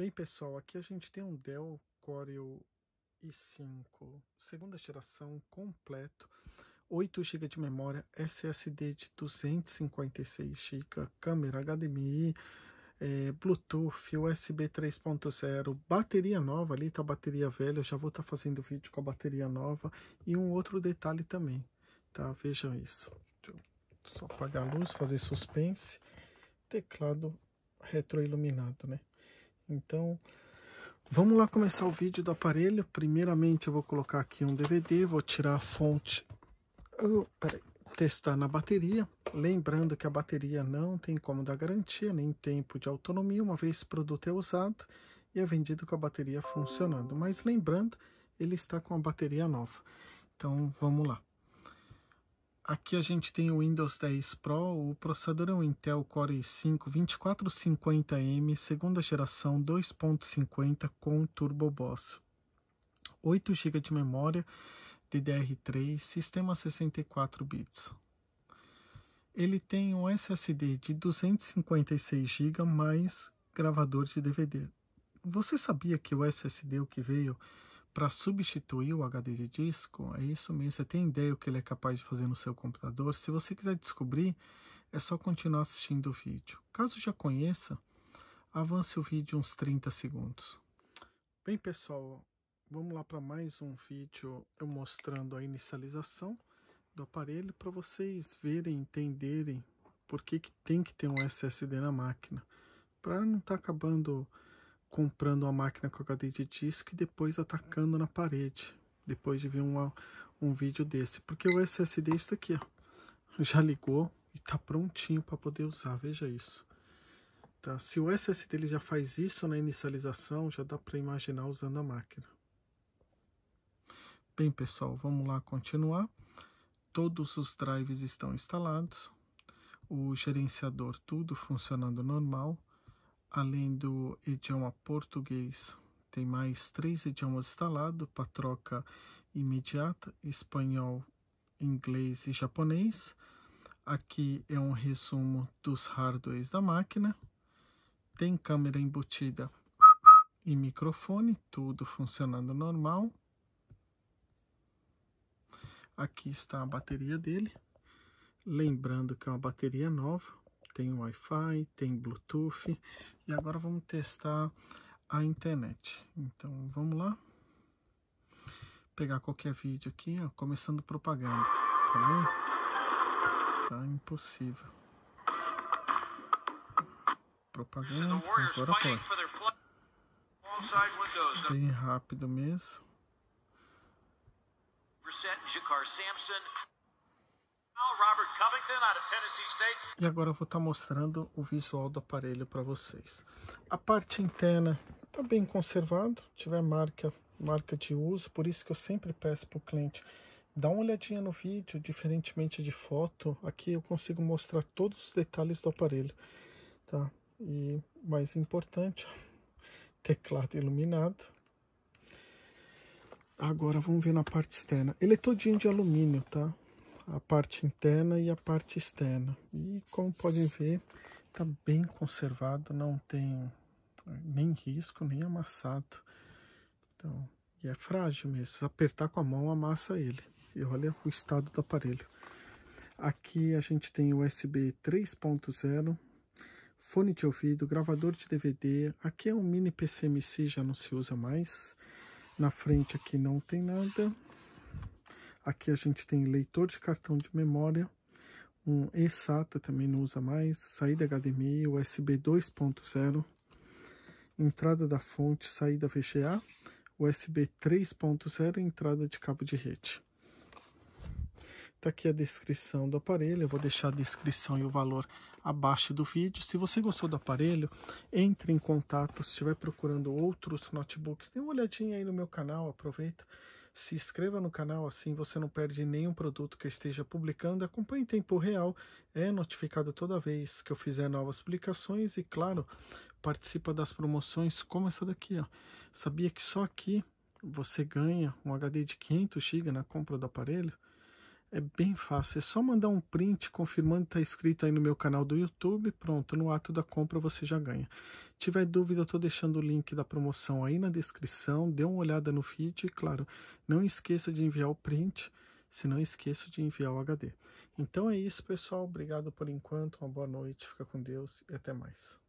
Bem, pessoal, aqui a gente tem um Dell Core i5, segunda geração completo, 8 GB de memória, SSD de 256 GB, câmera HDMI, é, Bluetooth, USB 3.0, bateria nova ali, tá a bateria velha, eu já vou estar tá fazendo vídeo com a bateria nova e um outro detalhe também, tá? Vejam isso. só apagar a luz, fazer suspense. Teclado retroiluminado, né? Então, vamos lá começar o vídeo do aparelho. Primeiramente, eu vou colocar aqui um DVD, vou tirar a fonte, oh, testar na bateria. Lembrando que a bateria não tem como dar garantia, nem tempo de autonomia, uma vez o produto é usado e é vendido com a bateria funcionando. Mas lembrando, ele está com a bateria nova. Então, vamos lá. Aqui a gente tem o Windows 10 Pro, o processador é um Intel Core i5-2450M, segunda geração 2.50 com Turbo Boss. 8 GB de memória DDR3, sistema 64 bits. Ele tem um SSD de 256 GB mais gravador de DVD. Você sabia que o SSD o que veio para substituir o HD de disco, é isso mesmo. Você tem ideia o que ele é capaz de fazer no seu computador? Se você quiser descobrir, é só continuar assistindo o vídeo. Caso já conheça, avance o vídeo uns 30 segundos. Bem, pessoal, vamos lá para mais um vídeo eu mostrando a inicialização do aparelho para vocês verem, entenderem por que, que tem que ter um SSD na máquina, para não estar tá acabando comprando uma máquina com HD de disco e depois atacando na parede, depois de ver uma, um vídeo desse, porque o é SSD está aqui, ó, já ligou e está prontinho para poder usar, veja isso. Tá? Se o SSD ele já faz isso na inicialização, já dá para imaginar usando a máquina. Bem pessoal, vamos lá continuar. Todos os drives estão instalados, o gerenciador tudo funcionando normal, Além do idioma português, tem mais três idiomas instalados para troca imediata: espanhol, inglês e japonês. Aqui é um resumo dos hardwares da máquina. Tem câmera embutida e microfone, tudo funcionando normal. Aqui está a bateria dele. Lembrando que é uma bateria nova tem Wi-Fi, tem Bluetooth e agora vamos testar a internet. Então vamos lá, pegar qualquer vídeo aqui, ó, começando propaganda, falei? Tá impossível. Propaganda, agora foi. Bem rápido mesmo. Reset Jakar e agora eu vou estar tá mostrando o visual do aparelho para vocês. A parte interna está bem conservado, tiver marca, marca de uso, por isso que eu sempre peço para o cliente dar uma olhadinha no vídeo, diferentemente de foto, aqui eu consigo mostrar todos os detalhes do aparelho, tá? E mais importante, teclado iluminado. Agora vamos ver na parte externa. Ele é todinho de alumínio, tá? a parte interna e a parte externa. E como podem ver, está bem conservado, não tem eh, nem risco, nem amassado. Então, e é frágil mesmo. Se apertar com a mão, amassa ele. E olha o estado do aparelho. Aqui a gente tem USB 3.0, fone de ouvido, gravador de DVD. Aqui é um mini PCMC, já não se usa mais. Na frente aqui não tem nada. Aqui a gente tem leitor de cartão de memória, um eSATA também não usa mais, saída HDMI, USB 2.0, entrada da fonte, saída VGA, USB 3.0 entrada de cabo de rede. Está aqui a descrição do aparelho, eu vou deixar a descrição e o valor abaixo do vídeo. Se você gostou do aparelho, entre em contato, se estiver procurando outros notebooks, dê uma olhadinha aí no meu canal, aproveita se inscreva no canal, assim você não perde nenhum produto que eu esteja publicando. Acompanhe em tempo real, é notificado toda vez que eu fizer novas publicações e, claro, participa das promoções como essa daqui. Ó. Sabia que só aqui você ganha um HD de 500 GB na compra do aparelho? É bem fácil, é só mandar um print confirmando que está inscrito aí no meu canal do YouTube. Pronto, no ato da compra você já ganha. Tiver dúvida, eu estou deixando o link da promoção aí na descrição. Dê uma olhada no feed e, claro, não esqueça de enviar o print, se não esqueça de enviar o HD. Então é isso, pessoal. Obrigado por enquanto, uma boa noite, fica com Deus e até mais.